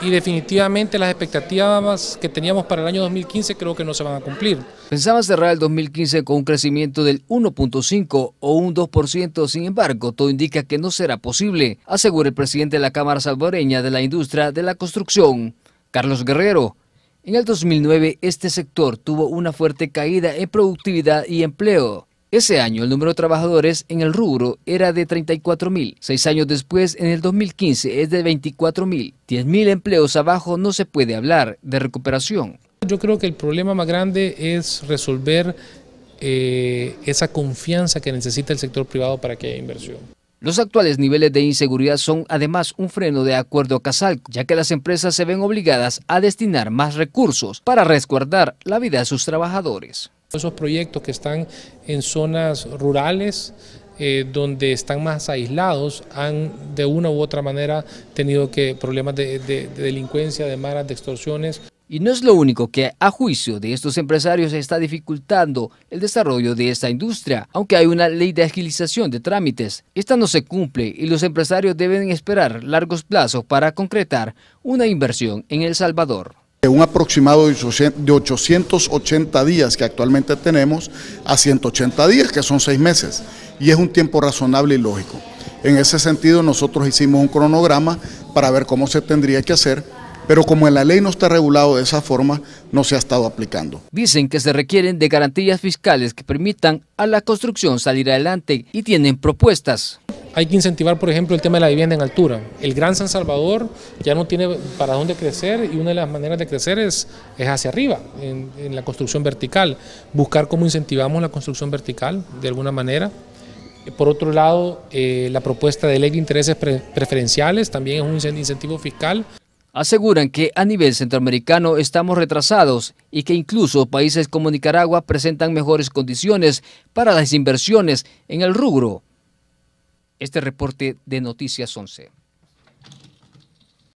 y definitivamente las expectativas que teníamos para el año 2015 creo que no se van a cumplir. Pensaba cerrar el 2015 con un crecimiento del 1.5 o un 2%, sin embargo, todo indica que no será posible, asegura el presidente de la Cámara Salvadoreña de la Industria de la Construcción, Carlos Guerrero. En el 2009 este sector tuvo una fuerte caída en productividad y empleo. Ese año el número de trabajadores en el rubro era de 34 mil. Seis años después, en el 2015, es de 24 mil. 10 mil empleos abajo no se puede hablar de recuperación. Yo creo que el problema más grande es resolver eh, esa confianza que necesita el sector privado para que haya inversión. Los actuales niveles de inseguridad son además un freno de acuerdo Casal, ya que las empresas se ven obligadas a destinar más recursos para resguardar la vida de sus trabajadores. Esos proyectos que están en zonas rurales, eh, donde están más aislados, han de una u otra manera tenido que problemas de, delincuencia, de maras, de extorsiones. Y no es lo único que, a juicio de estos empresarios, está dificultando el desarrollo de esta industria. Aunque hay una ley de agilización de trámites, esta no se cumple y los empresarios deben esperar largos plazos para concretar una inversión en El Salvador un aproximado de 880 días que actualmente tenemos a 180 días, que son seis meses, y es un tiempo razonable y lógico. En ese sentido, nosotros hicimos un cronograma para ver cómo se tendría que hacer, pero como en la ley no está regulado de esa forma, no se ha estado aplicando. Dicen que se requieren de garantías fiscales que permitan a la construcción salir adelante y tienen propuestas. Hay que incentivar, por ejemplo, el tema de la vivienda en altura. El Gran San Salvador ya no tiene para dónde crecer y una de las maneras de crecer es, es hacia arriba, en, la construcción vertical. Buscar cómo incentivamos la construcción vertical de alguna manera. Por otro lado, eh, la propuesta de ley de intereses preferenciales también es un incentivo fiscal. Aseguran que a nivel centroamericano estamos retrasados y que incluso países como Nicaragua presentan mejores condiciones para las inversiones en el rubro este reporte de Noticias 11.